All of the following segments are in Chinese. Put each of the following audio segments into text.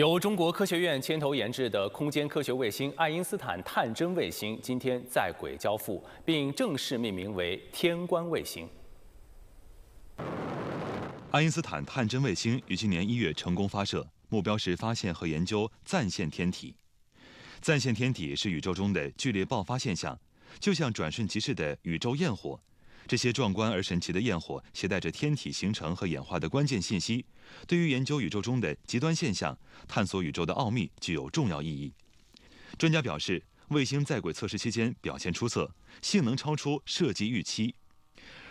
由中国科学院牵头研制的空间科学卫星“爱因斯坦探针卫星”今天在轨交付，并正式命名为“天观卫星”。爱因斯坦探针卫星于今年一月成功发射，目标是发现和研究暂现天体。暂现天体是宇宙中的剧烈爆发现象，就像转瞬即逝的宇宙焰火。这些壮观而神奇的焰火，携带着天体形成和演化的关键信息，对于研究宇宙中的极端现象、探索宇宙的奥秘具有重要意义。专家表示，卫星在轨测试期间表现出色，性能超出设计预期。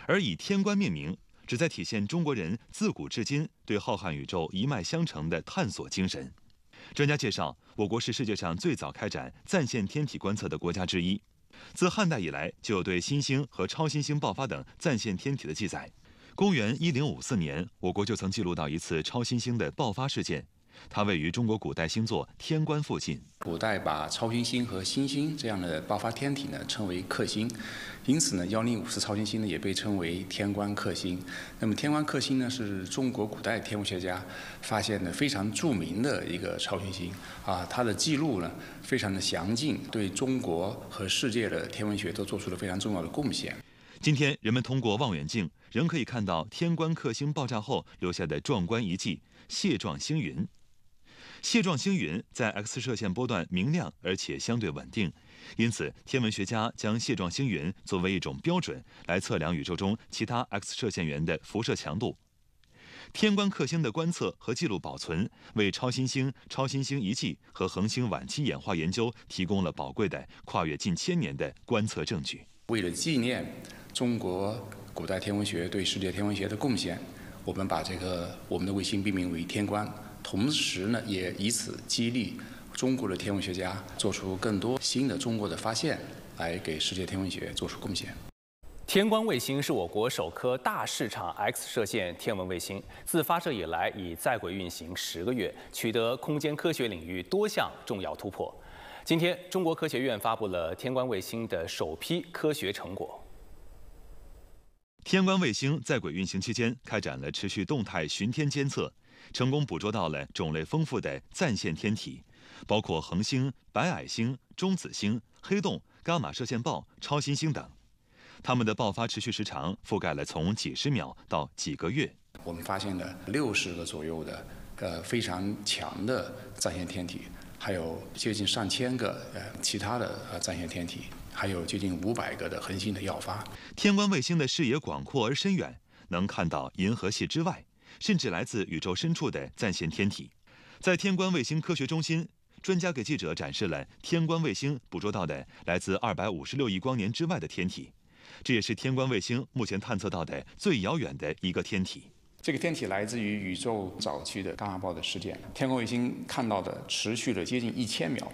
而以“天官命名，旨在体现中国人自古至今对浩瀚宇宙一脉相承的探索精神。专家介绍，我国是世界上最早开展暂线天体观测的国家之一。自汉代以来，就有对新星和超新星爆发等暂现天体的记载。公元1054年，我国就曾记录到一次超新星的爆发事件。它位于中国古代星座天官附近。古代把超新星和新星这样的爆发天体呢称为克星，因此呢，幺零五四超新星呢也被称为天官克星。那么天官克星呢是中国古代天文学家发现的非常著名的一个超新星啊，它的记录呢非常的详尽，对中国和世界的天文学都做出了非常重要的贡献。今天人们通过望远镜仍可以看到天官克星爆炸后留下的壮观遗迹——蟹状星云。蟹状星云在 X 射线波段明亮，而且相对稳定，因此天文学家将蟹状星云作为一种标准来测量宇宙中其他 X 射线源的辐射强度。天官客星的观测和记录保存，为超新星、超新星遗迹和恒星晚期演化研究提供了宝贵的跨越近千年的观测证据。为了纪念中国古代天文学对世界天文学的贡献，我们把这个我们的卫星命名为“天官。同时呢，也以此激励中国的天文学家做出更多新的中国的发现，来给世界天文学做出贡献。天关卫星是我国首颗大市场 X 射线天文卫星，自发射以来已在轨运行十个月，取得空间科学领域多项重要突破。今天，中国科学院发布了天关卫星的首批科学成果。天观卫星在轨运行期间开展了持续动态巡天监测。成功捕捉到了种类丰富的暂现天体，包括恒星、白矮星、中子星、黑洞、伽马射线暴、超新星等。它们的爆发持续时长覆盖了从几十秒到几个月。我们发现了六十个左右的呃非常强的暂现天体，还有接近上千个呃其他的呃暂现天体，还有接近五百个的恒星的耀发。天观卫星的视野广阔而深远，能看到银河系之外。甚至来自宇宙深处的暂现天体，在天观卫星科学中心，专家给记者展示了天观卫星捕捉到的来自二百五十六亿光年之外的天体，这也是天观卫星目前探测到的最遥远的一个天体。这个天体来自于宇宙早期的伽马暴的事件，天观卫星看到的持续了接近一千秒，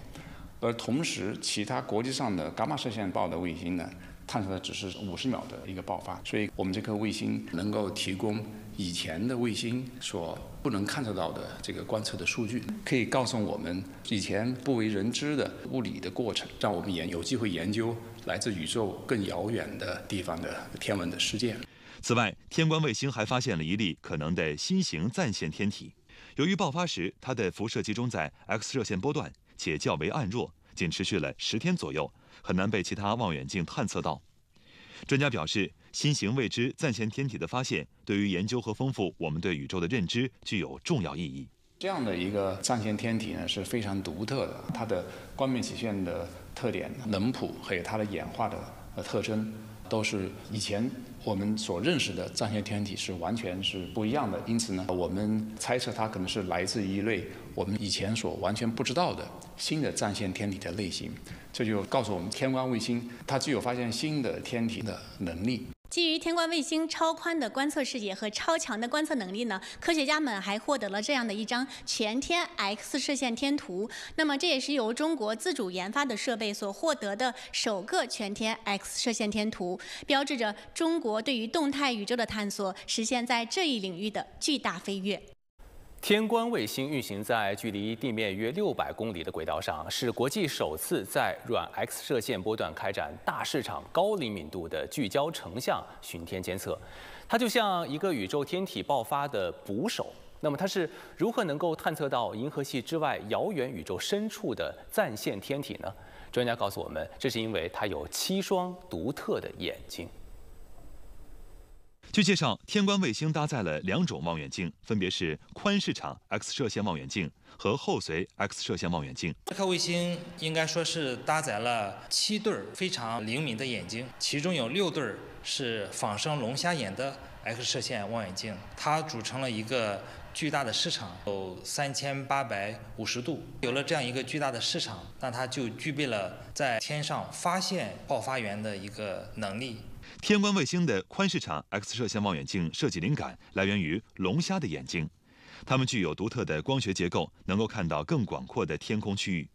而同时其他国际上的伽马射线暴的卫星呢？探测的只是五十秒的一个爆发，所以我们这颗卫星能够提供以前的卫星所不能探测到的这个观测的数据，可以告诉我们以前不为人知的物理的过程，让我们研有机会研究来自宇宙更遥远的地方的天文的事件。此外，天官卫星还发现了一例可能的新型暂现天体，由于爆发时它的辐射集中在 X 射线波段，且较为暗弱，仅持续了十天左右。很难被其他望远镜探测到。专家表示，新型未知暂现天体的发现，对于研究和丰富我们对宇宙的认知具有重要意义。这样的一个暂现天体呢，是非常独特的，它的光面曲线的特点、能谱，还有它的演化的特征，都是以前我们所认识的暂现天体是完全是不一样的。因此呢，我们猜测它可能是来自一类我们以前所完全不知道的。新的战线天体的类型，这就告诉我们，天观卫星它具有发现新的天体的能力。基于天观卫星超宽的观测视野和超强的观测能力呢，科学家们还获得了这样的一张全天 X 射线天图。那么，这也是由中国自主研发的设备所获得的首个全天 X 射线天图，标志着中国对于动态宇宙的探索实现，在这一领域的巨大飞跃。天官卫星运行在距离地面约六百公里的轨道上，是国际首次在软 X 射线波段开展大市场、高灵敏度的聚焦成像巡天监测。它就像一个宇宙天体爆发的捕手。那么它是如何能够探测到银河系之外遥远宇宙深处的暂现天体呢？专家告诉我们，这是因为它有七双独特的眼睛。据介绍，天官卫星搭载了两种望远镜，分别是宽视场 X 射线望远镜和后随 X 射线望远镜。这颗卫星应该说是搭载了七对儿非常灵敏的眼睛，其中有六对儿是仿生龙虾眼的 X 射线望远镜，它组成了一个巨大的视场，有三千八百五十度。有了这样一个巨大的视场，那它就具备了在天上发现爆发源的一个能力。天官卫星的宽视场 X 射线望远镜设计灵感来源于龙虾的眼睛，它们具有独特的光学结构，能够看到更广阔的天空区域。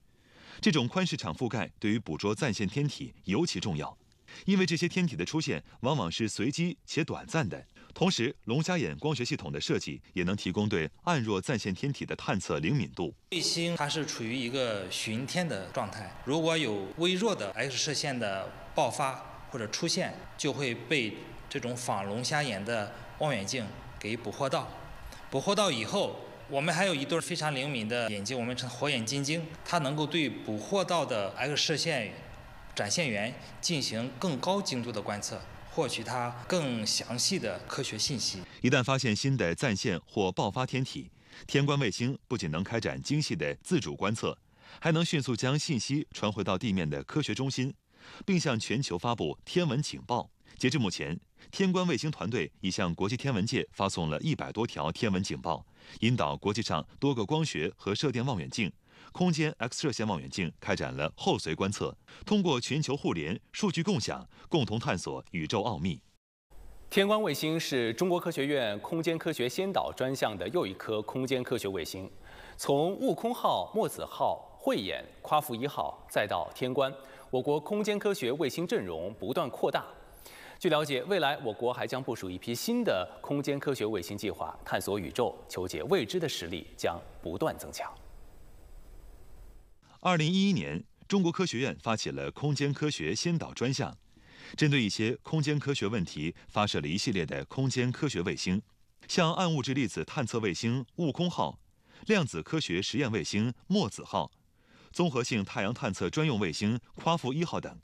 这种宽视场覆盖对于捕捉暂线天体尤其重要，因为这些天体的出现往往是随机且短暂的。同时，龙虾眼光学系统的设计也能提供对暗弱暂线天体的探测灵敏度。卫星它是处于一个巡天的状态，如果有微弱的 X 射线的爆发。或者出现，就会被这种仿龙虾眼的望远镜给捕获到。捕获到以后，我们还有一对非常灵敏的眼睛，我们称“火眼金睛”，它能够对捕获到的 X 射线展现源进行更高精度的观测，获取它更详细的科学信息。一旦发现新的暂现或爆发天体，天观卫星不仅能开展精细的自主观测，还能迅速将信息传回到地面的科学中心。并向全球发布天文警报。截至目前，天官卫星团队已向国际天文界发送了一百多条天文警报，引导国际上多个光学和射电望远镜、空间 X 射线望远镜开展了后随观测，通过全球互联、数据共享，共同探索宇宙奥秘。天官卫星是中国科学院空间科学先导专项的又一颗空间科学卫星，从悟空号、墨子号、慧眼、夸父一号，再到天官，我国空间科学卫星阵容不断扩大。据了解，未来我国还将部署一批新的空间科学卫星计划，探索宇宙、求解未知的实力将不断增强。二零一一年，中国科学院发起了空间科学先导专项，针对一些空间科学问题，发射了一系列的空间科学卫星，像暗物质粒子探测卫星“悟空号”、量子科学实验卫星“墨子号”。综合性太阳探测专用卫星“夸父一号”等，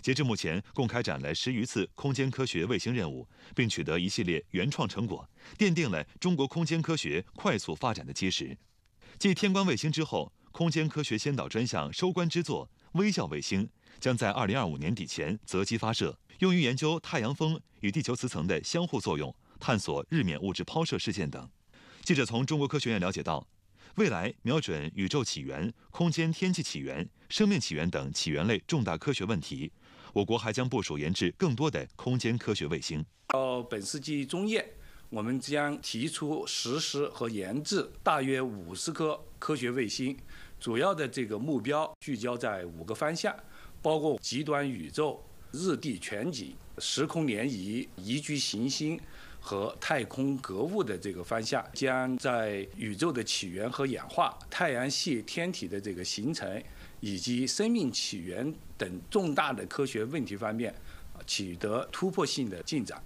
截至目前共开展了十余次空间科学卫星任务，并取得一系列原创成果，奠定了中国空间科学快速发展的基石。继“天观卫星之后，空间科学先导专项收官之作“微笑卫星”将在2025年底前择机发射，用于研究太阳风与地球磁层的相互作用、探索日冕物质抛射事件等。记者从中国科学院了解到。未来瞄准宇宙起源、空间天气起源、生命起源等起源类重大科学问题，我国还将部署研制更多的空间科学卫星。到本世纪中叶，我们将提出实施和研制大约五十颗科学卫星，主要的这个目标聚焦在五个方向，包括极端宇宙、日地全景、时空涟漪、宜居行星。和太空格物的这个方向，将在宇宙的起源和演化、太阳系天体的这个形成，以及生命起源等重大的科学问题方面，取得突破性的进展。